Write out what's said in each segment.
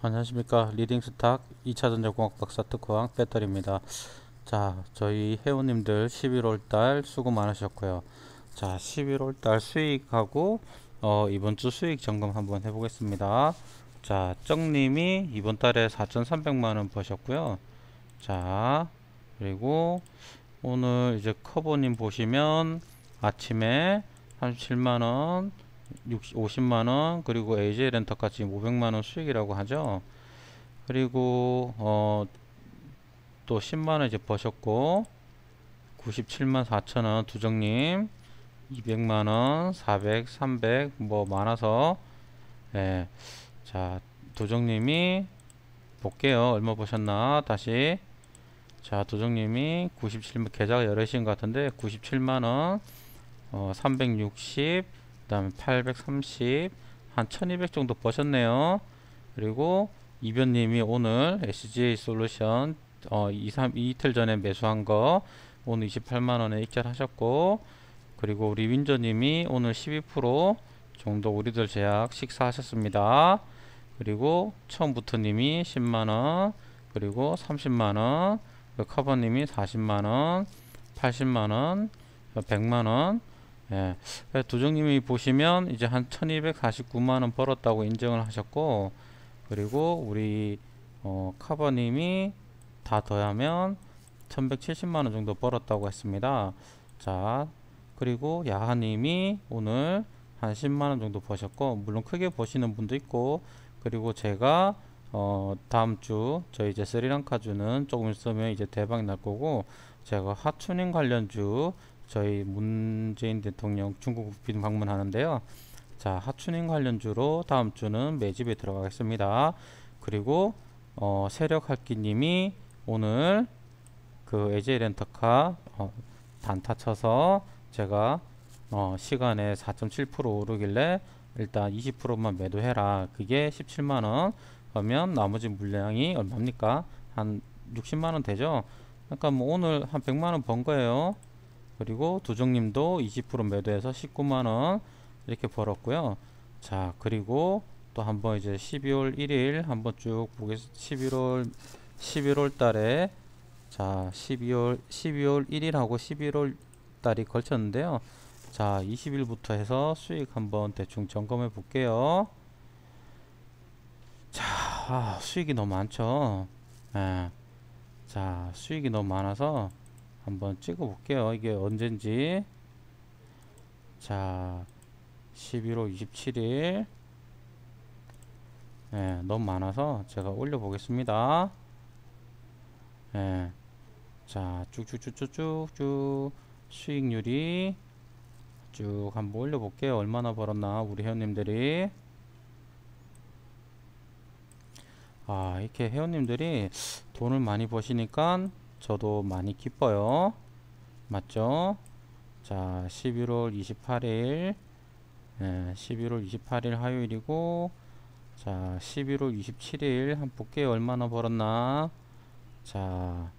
안녕하십니까 리딩스탁 2차전자공학 박사 특허왕 배터리입니다 자 저희 회원님들 11월달 수고 많으셨고요 자 11월달 수익하고 어, 이번주 수익 점검 한번 해보겠습니다 자쩡님이 이번달에 4,300만원 버셨고요 자 그리고 오늘 이제 커버님 보시면 아침에 37만원 60, 50만원 그리고 AJ 렌터까지 500만원 수익이라고 하죠 그리고 어, 또 10만원 이제 버셨고 97만 4천원 두정님 200만원 400 300 뭐 많아서 예. 자 도정님이 볼게요 얼마 보셨나 다시 자 도정님이 97만 계좌가 열으신 것 같은데 97만원 어, 360그 다음에 830 한 1200 정도 버셨네요 그리고 이변님이 오늘 SGA 솔루션 어, 2, 3, 이틀 전에 매수한 거 오늘 28만원에 입찰하셨고 그리고 우리 윈저님이 오늘 12% 정도 우리들 제약 식사하셨습니다 그리고 처음부터님이 10만원 그리고 30만원 커버님이 40만원 80만원 100만원 예. 도정님이 보시면 이제 한 1249만원 벌었다고 인정을 하셨고 그리고 우리 어, 카버님이 다 더하면 1170만원 정도 벌었다고 했습니다 자 그리고 야하님이 오늘 한 10만원 정도 버셨고 물론 크게 버시는 분도 있고 그리고 제가 어, 다음 주 저희 이제 스리랑카주는 조금 있으면 이제 대박 이날 거고 제가 하추닝 관련주 저희 문재인 대통령 중국 방문하는데요. 자, 하춘인 관련주로 다음 주는 매집에 들어가겠습니다. 그리고 어, 세력 할기님이 오늘 그 에제 렌터카 어, 단타 쳐서 제가 어, 시간에 4.7% 오르길래 일단 20%만 매도해라. 그게 17만원. 그러면 나머지 물량이 얼마입니까? 한 60만원 되죠? 그러니까 뭐 오늘 한 100만원 번 거예요. 그리고 두정님도20% 매도해서 19만원 이렇게 벌었고요 자 그리고 또 한번 이제 12월 1일 한번 쭉 보겠습니다 11월 11월 달에 자 12월 12월 1일하고 11월 달이 걸쳤는데요 자 20일부터 해서 수익 한번 대충 점검해 볼게요 자 아, 수익이 너무 많죠 예. 자 수익이 너무 많아서 한번 찍어 볼게요 이게 언젠지 자 11월 27일 예, 너무 많아서 제가 올려 보겠습니다 예, 자 쭉쭉쭉쭉쭉 수익률이 쭉 한번 올려 볼게요 얼마나 벌었나 우리 회원님들이 아 이렇게 회원님들이 돈을 많이 버시니까 저도 많이 기뻐요. 맞죠? 자, 11월 28일, 네, 11월 28일 화요일이고, 자, 11월 27일 한 볼게 얼마나 벌었나? 자,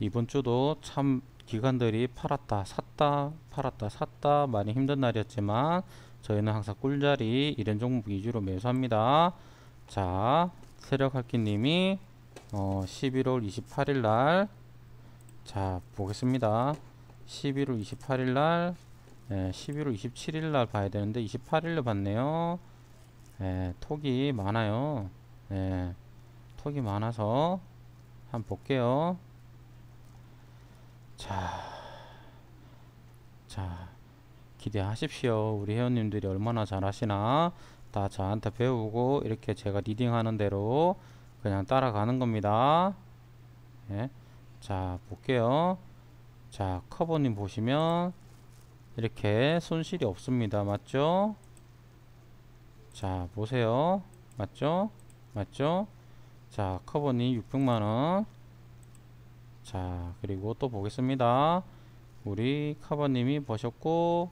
이번 주도 참 기관들이 팔았다, 샀다, 팔았다, 샀다 많이 힘든 날이었지만 저희는 항상 꿀자리 이런 종목 위주로 매수합니다. 자, 세력학기님이 어, 11월 28일 날, 자, 보겠습니다. 11월 28일 날, 예, 11월 27일 날 봐야 되는데, 28일로 봤네요. 예, 톡이 많아요. 예, 톡이 많아서, 한번 볼게요. 자, 자, 기대하십시오. 우리 회원님들이 얼마나 잘하시나. 다 저한테 배우고, 이렇게 제가 리딩하는 대로, 그냥 따라가는 겁니다. 예. 자, 볼게요. 자, 커버님 보시면 이렇게 손실이 없습니다. 맞죠? 자, 보세요. 맞죠? 맞죠? 자, 커버님 600만원. 자, 그리고 또 보겠습니다. 우리 커버님이 보셨고,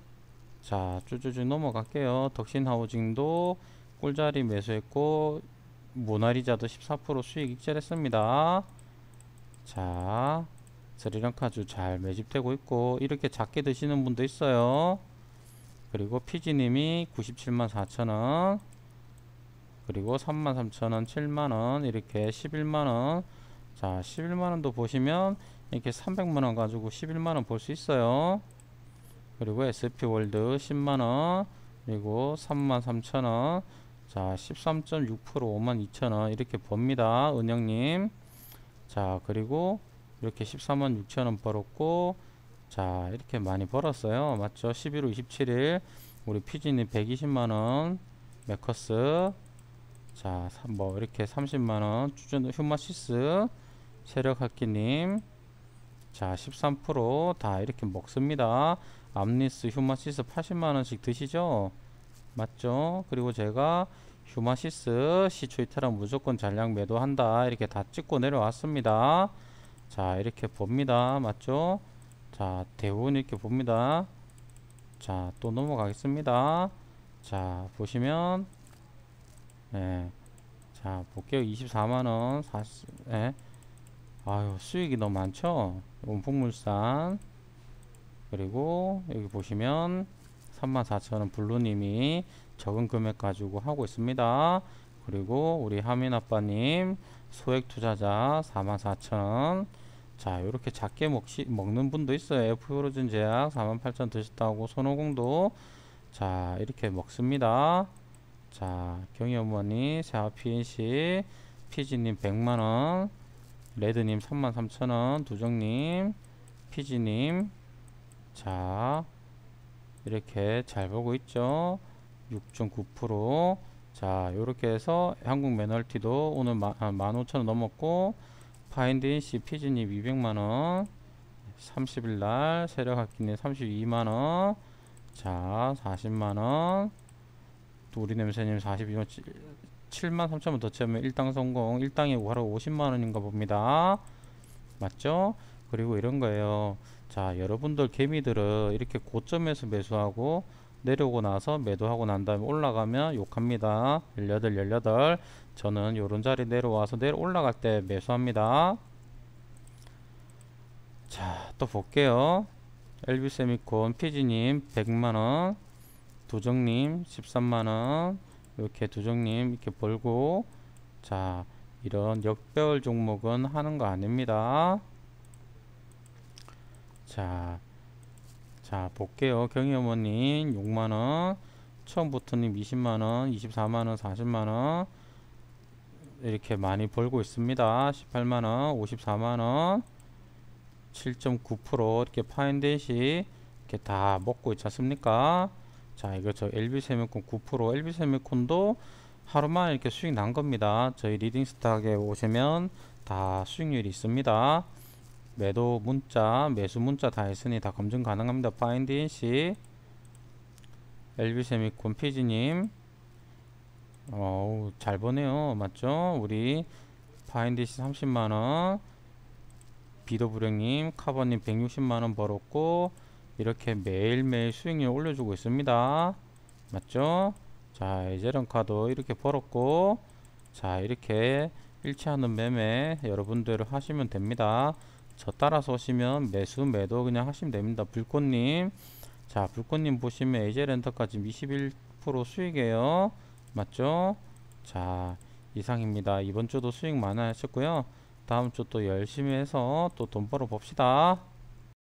자, 쭈쭈쭈 넘어갈게요. 덕신 하우징도 꿀자리 매수했고, 모나리자도 14% 수익 익절했습니다. 자, 스리랑카주 잘 매집되고 있고 이렇게 작게 드시는 분도 있어요. 그리고 피지님이 97만 4천원 그리고 3만 3천원 7만원 이렇게 11만원 자 11만원도 보시면 이렇게 300만원 가지고 11만원 볼 수 있어요 그리고 SP월드 10만원 그리고 3만 3천원 자, 13.6% 52,000원 이렇게 봅니다. 은영님. 자, 그리고 이렇게 13만 6천원 벌었고 자, 이렇게 많이 벌었어요. 맞죠? 11월 27일 우리 피지님 120만원 메커스 자, 뭐 이렇게 30만원 추준 휴마시스 세력학기님 자, 13%다 이렇게 먹습니다. 암니스 휴마시스 80만원씩 드시죠? 맞죠? 그리고 제가 휴마시스 시초 이탈은 무조건 잔량 매도한다 이렇게 다 찍고 내려왔습니다 자 이렇게 봅니다 맞죠? 자대부분 이렇게 봅니다 자 또 넘어가겠습니다 자 보시면 네. 자 볼게요 24만원 40, 네. 아유 수익이 너무 많죠? 원풍물산 그리고 여기 보시면 34,000원 블루님이 적은 금액 가지고 하고 있습니다. 그리고 우리 하민 아빠님 소액 투자자 44,000원 자 이렇게 작게 먹시, 먹는 분도 있어요. 프로즌 제약 48,000원 드셨다고 손오공도 자 이렇게 먹습니다. 자 경희 어머니 세아 PNC 피지님 100만원 레드님 33,000원 두정님 피지님 자 이렇게 잘 보고 있죠 6.9%자 이렇게 해서 한국 매널티도 오늘 마, 15,000원 아, 넘었고 파인드인씨 피즈님 200만원 30일날 세력학기님 32만원 자 40만원 우리냄새님 42만 원 7만 3천원 더 채우면 1당 성공 1당에 하루 50만원인가 봅니다 맞죠? 그리고 이런 거예요 자 여러분들 개미들은 이렇게 고점에서 매수하고 내려오고 나서 매도하고 난 다음에 올라가면 욕합니다 18 18 저는 요런 자리 내려와서 내려 올라갈 때 매수합니다 자 또 볼게요 엘비세미콘 피지님 100만원 두정님 13만원 이렇게 두정님 이렇게 벌고 자 이런 역별 종목은 하는 거 아닙니다 자, 자 볼게요. 경희어머님 6만원, 처음부터님 20만원, 24만원, 40만원 이렇게 많이 벌고 있습니다. 18만원, 54만원 7.9% 이렇게 파인데시 이렇게 다 먹고 있지 않습니까? 자, 이거 저 LB세미콘 9% LB세미콘도 하루만 이렇게 수익 난 겁니다. 저희 리딩스탁에 오시면 다 수익률이 있습니다. 매도 문자, 매수 문자 다 했으니 다 검증 가능합니다. 파인드인 씨, 엘비세미콘 피지님, 어우 잘 보네요, 맞죠? 우리 파인드인 씨 30만원, 비도불행님, 카버님 160만원 벌었고 이렇게 매일매일 수익률 올려주고 있습니다. 맞죠? 자 이제는 카도 이렇게 벌었고 자 이렇게 일치하는 매매 여러분들 하시면 됩니다. 저 따라서 오시면 매수 매도 그냥 하시면 됩니다 불꽃님 자 불꽃님 보시면 AJ 렌터카 지금 21% 수익이에요 맞죠 자 이상입니다 이번 주도 수익 많아 하셨고요 다음 주 또 열심히 해서 또 돈 벌어 봅시다